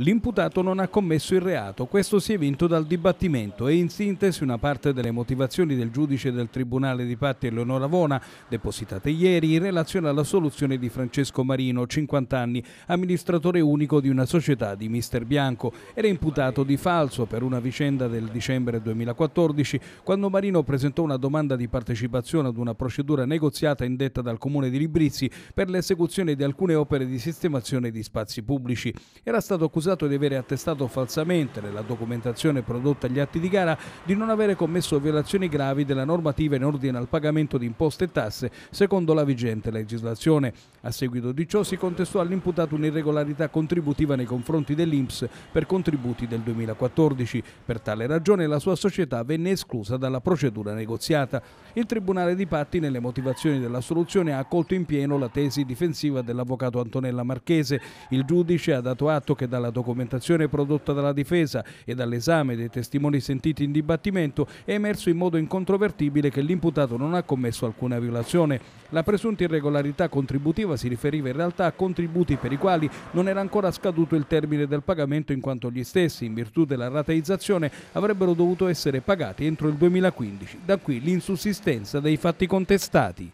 L'imputato non ha commesso il reato, questo si è vinto dal dibattimento e in sintesi una parte delle motivazioni del giudice del Tribunale di Patti Eleonora Vona, depositate ieri in relazione alla soluzione di Francesco Marino, 50 anni, amministratore unico di una società di Mister Bianco. Era imputato di falso per una vicenda del dicembre 2014, quando Marino presentò una domanda di partecipazione ad una procedura negoziata indetta dal Comune di Librizzi per l'esecuzione di alcune opere di sistemazione di spazi pubblici. Era stato accusato accusato di avere attestato falsamente nella documentazione prodotta agli atti di gara di non avere commesso violazioni gravi della normativa in ordine al pagamento di imposte e tasse secondo la vigente legislazione. A seguito di ciò si contestò all'imputato un'irregolarità contributiva nei confronti dell'Inps per contributi del 2014. Per tale ragione la sua società venne esclusa dalla procedura negoziata. Il Tribunale di Patti nelle motivazioni della soluzione ha accolto in pieno la tesi difensiva dell'avvocato Antonella Marchese. Il giudice ha dato atto che dalla documentazione prodotta dalla difesa e dall'esame dei testimoni sentiti in dibattimento è emerso in modo incontrovertibile che l'imputato non ha commesso alcuna violazione. La presunta irregolarità contributiva si riferiva in realtà a contributi per i quali non era ancora scaduto il termine del pagamento in quanto gli stessi, in virtù della rateizzazione, avrebbero dovuto essere pagati entro il 2015. Da qui l'insussistenza dei fatti contestati.